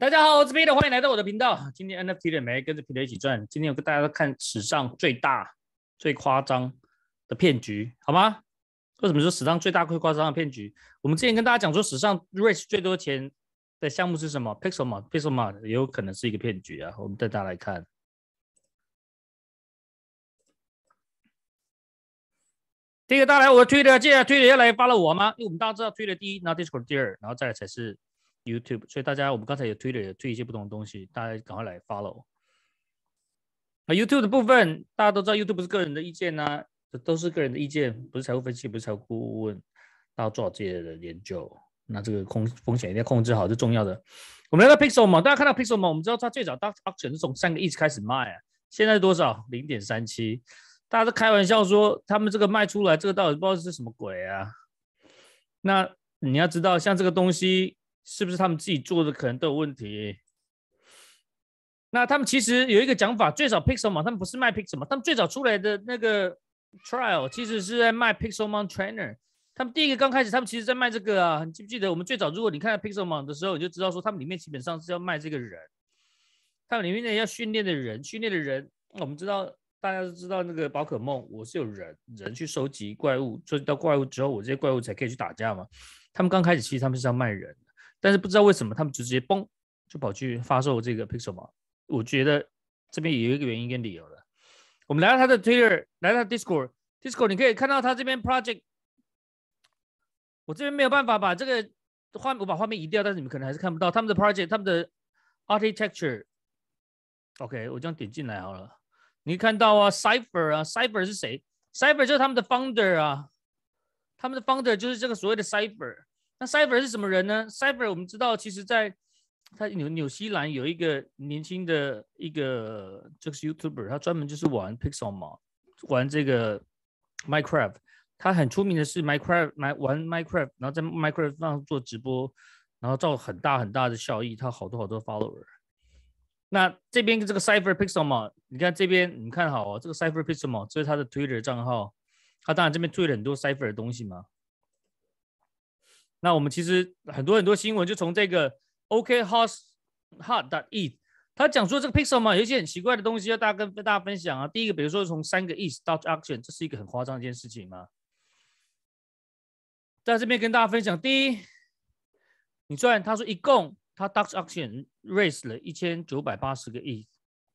大家好，我是 Peter，欢迎来到我的频道。今天 NFT 的没跟着 Peter 一起赚？今天我跟大家看史上最大、最夸张的骗局，好吗？为什么说史上最大、最夸张的骗局？我们之前跟大家讲说，史上 raise 最多钱的项目是什么 p i x e l m p i x e l m 也有可能是一个骗局啊。我们带大家来看。第一个大家来，我推的，接下来推了，要来 follow 我吗？因为我们大家知道，推 r 第一后 Discord，第二，然后再来才是。YouTube，所以大家我们刚才也推了，也推一些不同的东西，大家赶快来 follow。那 y o u t u b e 的部分大家都知道，YouTube 不是个人的意见呐，这都是个人的意见，不是财务分析，不是财务顾问，到做这些的研究。那这个空风险一定要控制好是重要的。我们那个 Pixel 嘛，大家看到 Pixel 嘛，我们知道它最早当 Action 是从三个 E 开始卖啊，现在是多少？零点三七。大家都开玩笑说，他们这个卖出来，这个到底不知道是什么鬼啊？那你要知道，像这个东西。是不是他们自己做的可能都有问题？那他们其实有一个讲法，最早 Pixelmon 他们不是卖 Pixelmon，他们最早出来的那个 Trial 其实是在卖 Pixelmon Trainer。他们第一个刚开始，他们其实在卖这个啊。你记不记得我们最早，如果你看到 Pixelmon 的时候，你就知道说他们里面基本上是要卖这个人，他们里面的要训练的人，训练的人，我们知道大家都知道那个宝可梦，我是有人人去收集怪物，收集到怪物之后，我这些怪物才可以去打架嘛。他们刚开始其实他们是要卖人。但是不知道为什么，他们就直接嘣就跑去发售这个 Pixel 嘛？我觉得这边有一个原因跟理由了。我们来到他的 Twitter，来到 Discord，Discord 你可以看到他这边 Project，我这边没有办法把这个画我把画面移掉，但是你们可能还是看不到他们的 Project，他们的 Architecture。OK，我这样点进来好了。你看到啊，Cipher 啊，Cipher 是谁？Cipher 就是他们的 Founder 啊，他们的 Founder 就是这个所谓的 Cipher。那 Cyber 是什么人呢？Cyber 我们知道，其实在他纽纽西兰有一个年轻的一个这个 YouTuber，他专门就是玩 Pixel 嘛，玩这个 Minecraft。他很出名的是 Minecraft，玩 Minecraft，然后在 Minecraft 上做直播，然后造很大很大的效益，他好多好多 follower。那这边这个 Cyber Pixel 嘛，你看这边你看好哦，这个 Cyber Pixel 嘛，这是他的 Twitter 账号，他当然这边注意了很多 Cyber 的东西嘛。那我们其实很多很多新闻就从这个 OK House Hard Eat，他讲说这个 Pixel 嘛，有一些很奇怪的东西要大家跟大家分享啊。第一个，比如说从三个亿到 a c t i o n 这是一个很夸张的一件事情吗？在这边跟大家分享，第一，你虽然他说一共他 Dutch Auction raise 了一千九百八十个亿，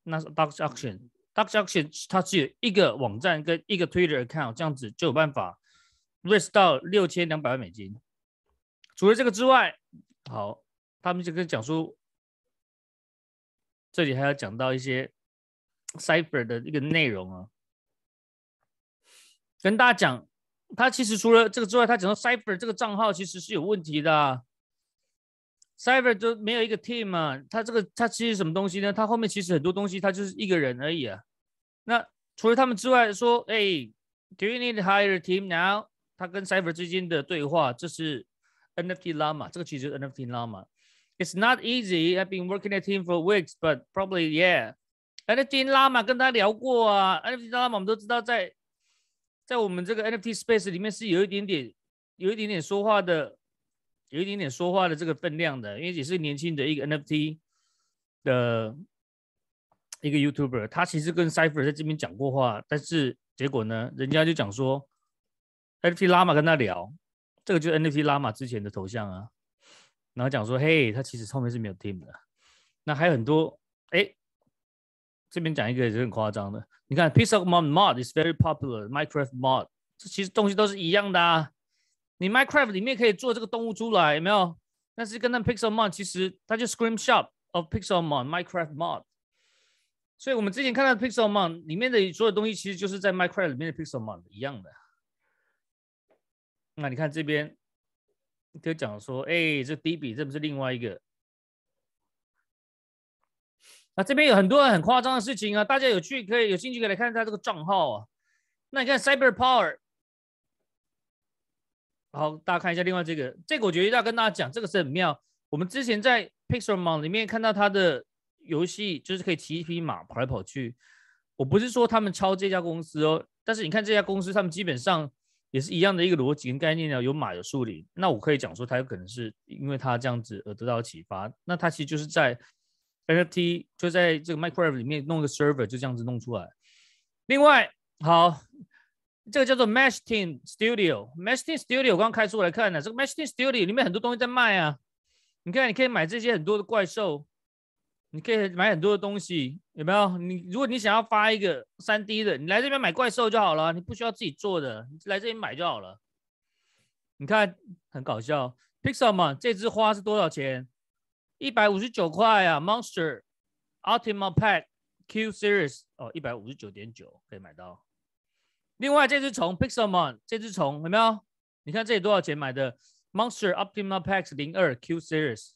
那是 Dutch Auction，Dutch Auction 它只有一个网站跟一个 Twitter account 这样子就有办法 raise 到六千两百万美金。除了这个之外，好，他们就跟讲述，这里还要讲到一些 Cipher 的一个内容啊，跟大家讲，他其实除了这个之外，他讲到 Cipher 这个账号其实是有问题的，Cipher 就没有一个 team 啊，他这个他其实什么东西呢？他后面其实很多东西，他就是一个人而已啊。那除了他们之外，说，哎，Do you need higher team now？他跟 Cipher 之间的对话，这是。NFT Llama，这个其就是 NFT Llama。It's not easy. I've been working at him for weeks, but probably yeah. NFT Llama 跟他聊过啊。NFT 拉玛，我们都知道，在在我们这个 NFT space 里面是有一点点，有一点点说话的，有一点点说话的这个分量的。因为也是年轻的一个 NFT 的一个 Youtuber，他其实跟 Cipher 在这边讲过话，但是结果呢，人家就讲说 NFT 拉玛跟他聊。这个就是 NFT 拉玛之前的头像啊，然后讲说，嘿，他其实后面是没有 team 的。那还有很多，哎，这边讲一个也是很夸张的，你看 p i e c e of Mod is very popular Minecraft Mod，这其实东西都是一样的啊。你 Minecraft 里面可以做这个动物出来，有没有？但是跟那 Pixel Mod 其实它就 Screenshot of Pixel Mod Minecraft Mod。所以我们之前看到 Pixel Mod 里面的所有东西，其实就是在 Minecraft 里面的 Pixel Mod 一样的。那你看这边，就讲说，哎，这第比这不是另外一个？那这边有很多很夸张的事情啊，大家有去可以有兴趣可以来看一下这个账号啊。那你看 Cyber Power，好，大家看一下另外这个，这个我觉得要跟大家讲，这个是很妙。我们之前在 Pixelmon 里面看到他的游戏，就是可以骑一匹马跑来跑去。我不是说他们抄这家公司哦，但是你看这家公司，他们基本上。也是一样的一个逻辑跟概念呢，有马有树林，那我可以讲说它有可能是因为它这样子而得到启发，那它其实就是在 NFT 就在这个 Minecraft 里面弄个 server 就这样子弄出来。另外，好，这个叫做 Mesh Tin Studio，Mesh Tin Studio 刚开出来看的，这个 Mesh Tin Studio 里面很多东西在卖啊，你看你可以买这些很多的怪兽。你可以买很多的东西，有没有？你如果你想要发一个三 D 的，你来这边买怪兽就好了，你不需要自己做的，你来这边买就好了。你看，很搞笑，Pixelmon 这只花是多少钱？一百五十九块啊！Monster Ultimate Pack Q Series 哦，一百五十九点九可以买到。另外这只虫，Pixelmon 这只虫有没有？你看这里多少钱买的？Monster o p t i m a l Packs 零二 Q Series，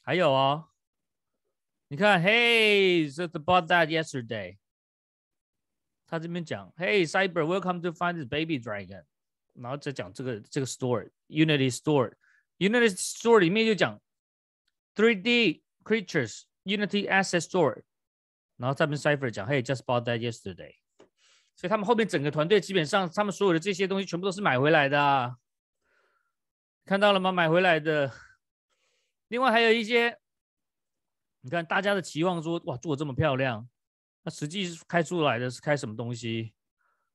还有啊。你看，Hey, just bought that yesterday。他这边讲，Hey, c y b e r welcome to find this baby dragon。然后再讲这个这个 store, Unity store, Unity store 里面就讲 3D creatures, Unity asset store。然后这边 c y b e r 讲，Hey, just bought that yesterday。所以他们后面整个团队基本上，他们所有的这些东西全部都是买回来的，看到了吗？买回来的。另外还有一些。你看，大家的期望说，哇，做的这么漂亮，那实际开出来的是开什么东西？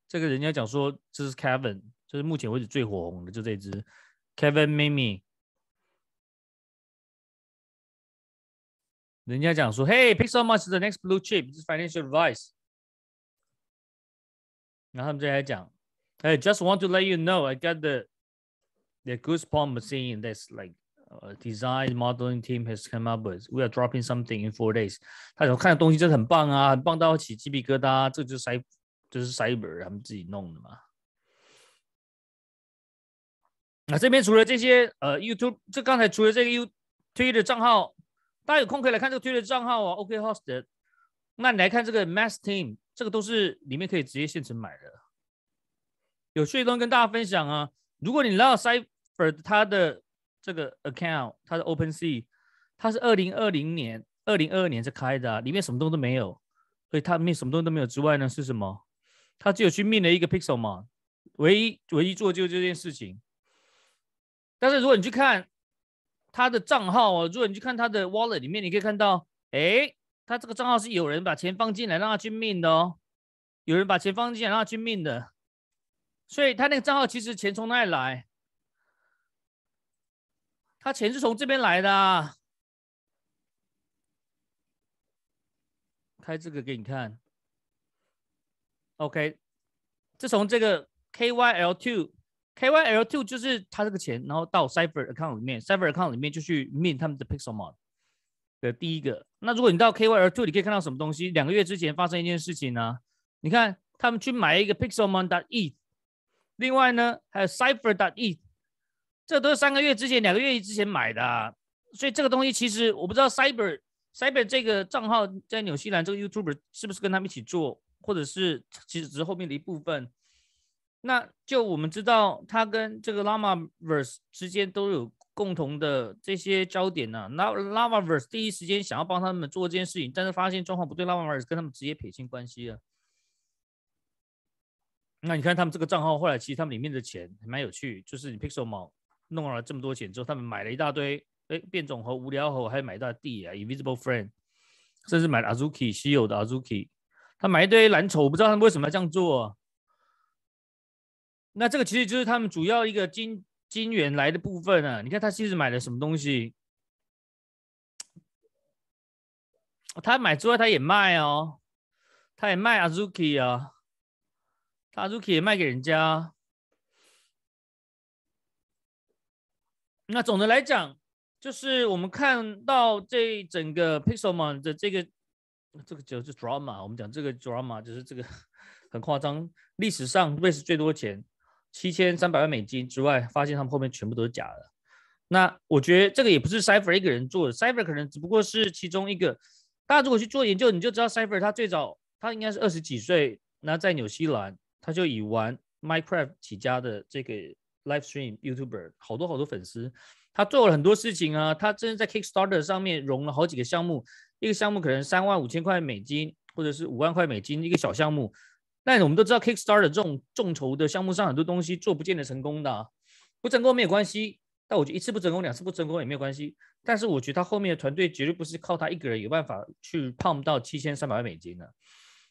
这个人家讲说，这是 Kevin，这是目前为止最火红的，就这只 Kevin Mimi。人家讲说，Hey, p i c k s o much. The next blue chip is Financial Advice。然后他们来讲 h e y just want to let you know, I got the the goose pump machine that's like. 呃 Design modeling team has come up with. We are dropping something in four days. 他讲看的东西真的很棒啊，很棒到起鸡皮疙瘩。这个就是 Cyber，就是 Cyber 他们自己弄的嘛。那这边除了这些，呃，YouTube，这刚才除了这个 YouTube 的账号，大家有空可以来看这个 y o u t u e 的账号啊。OK Host，那你来看这个 m a s s Team，这个都是里面可以直接现成买的。有趣的东西跟大家分享啊，如果你知道 c y p h e r 它的这个 account 它是 OpenSea，它是二零二零年、二零二二年才开的，里面什么东西都没有。所以它里面什么东西都没有之外呢，是什么？它只有去命了一个 pixel 嘛，唯一、唯一做就这件事情。但是如果你去看它的账号哦，如果你去看它的 wallet 里面，你可以看到，哎，它这个账号是有人把钱放进来让它去命的哦，有人把钱放进来让它去命的。所以它那个账号其实钱从哪里来？他钱是从这边来的，啊。开这个给你看。OK，这从这个 k y l t w o k y l two 就是他这个钱，然后到 Cipher Account 里面，Cipher Account 里面就去 mint 他们的 Pixel m o d 的第一个。那如果你到 k y l two，你可以看到什么东西？两个月之前发生一件事情啊，你看他们去买一个 Pixel Mon. ETH，另外呢还有 Cipher. ETH。这都是三个月之前、两个月之前买的，所以这个东西其实我不知道 Cyber Cyber 这个账号在纽西兰这个 YouTuber 是不是跟他们一起做，或者是其实只是后面的一部分。那就我们知道他跟这个 Lava Verse 之间都有共同的这些焦点呢。那 Lava Verse 第一时间想要帮他们做这件事情，但是发现状况不对，Lava Verse 跟他们直接撇清关系了。那你看他们这个账号后来其实他们里面的钱还蛮有趣，就是你 Pixel 猫弄了这么多钱之后，他们买了一大堆，哎，变种猴、无聊猴，还买一大地啊，invisible friend，甚至买 azuki 稀有的 azuki，他买一堆蓝筹，我不知道他们为什么要这样做。那这个其实就是他们主要一个金金源来的部分啊。你看他其实买了什么东西，他买之外，他也卖哦，他也卖 azuki 啊，azuki 也卖给人家。那总的来讲，就是我们看到这整个 Pixelmon 的这个这个就是 Drama，我们讲这个 Drama 就是这个很夸张。历史上瑞士最多钱七千三百万美金之外，发现他们后面全部都是假的。那我觉得这个也不是 Cipher 一个人做的，Cipher 可能只不过是其中一个。大家如果去做研究，你就知道 Cipher 他最早他应该是二十几岁，那在纽西兰他就以玩 Minecraft 起家的这个。Live stream YouTuber 好多好多粉丝，他做了很多事情啊，他真的在 Kickstarter 上面融了好几个项目，一个项目可能三万五千块美金，或者是五万块美金一个小项目。那我们都知道 Kickstarter 这种众筹的项目上很多东西做不见得成功的，不成功没有关系，但我觉得一次不成功，两次不成功也没有关系。但是我觉得他后面的团队绝对不是靠他一个人有办法去 pump 到七千三百万美金的。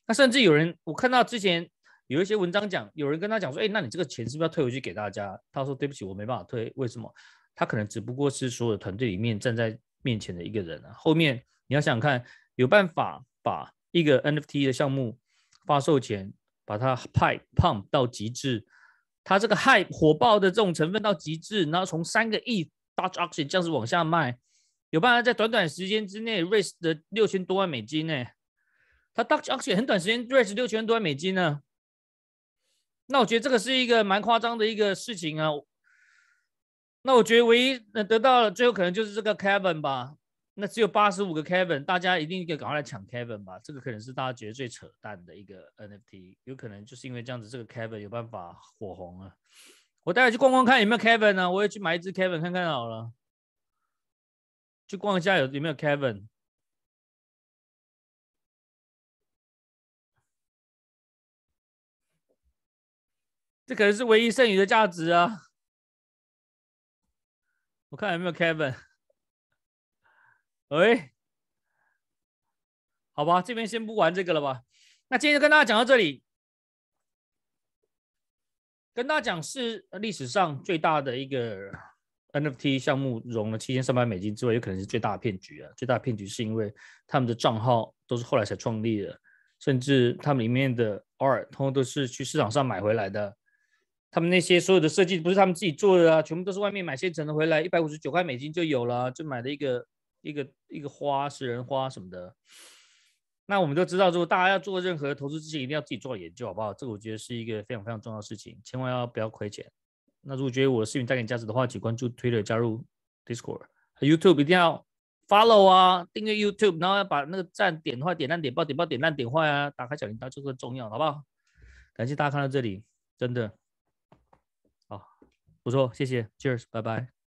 那甚至有人，我看到之前。有一些文章讲，有人跟他讲说：“哎，那你这个钱是不是要退回去给大家？”他说：“对不起，我没办法退。为什么？他可能只不过是所有的团队里面站在面前的一个人啊。后面你要想看，有办法把一个 NFT 的项目发售前把它派 pump 到极致，它这个 hype 火爆的这种成分到极致，然后从三个亿 Dutch auction 这样子往下卖，有办法在短短时间之内 raise 的六千多万美金呢？他 Dutch auction 很短时间 raise 六千多万美金呢？”那我觉得这个是一个蛮夸张的一个事情啊。那我觉得唯一能得到最后可能就是这个 Kevin 吧。那只有八十五个 Kevin，大家一定要赶快来抢 Kevin 吧。这个可能是大家觉得最扯淡的一个 NFT，有可能就是因为这样子，这个 Kevin 有办法火红啊。我待会去逛逛看有没有 Kevin 呢？我也去买一只 Kevin 看看好了。去逛一下有有没有 Kevin。可能是唯一剩余的价值啊！我看有没有 Kevin？喂，好吧，这边先不玩这个了吧。那今天就跟大家讲到这里，跟大家讲是历史上最大的一个 NFT 项目融了七千三百美金之外，有可能是最大的骗局啊！最大的骗局是因为他们的账号都是后来才创立的，甚至他们里面的 R 通都是去市场上买回来的。他们那些所有的设计不是他们自己做的啊，全部都是外面买现成的回来，一百五十九块美金就有了，就买了一个一个一个花，食人花什么的。那我们就知道，如果大家要做任何投资之前，一定要自己做研究，好不好？这个我觉得是一个非常非常重要的事情，千万要不要亏钱。那如果觉得我的视频带给你价值的话，请关注 Twitter，加入 Discord，YouTube 一定要 follow 啊，订阅 YouTube，然后要把那个赞点坏，点赞点爆，点爆点赞点坏啊，打开小铃铛就是重要，好不好？感谢大家看到这里，真的。不错，谢谢，Cheers，拜拜。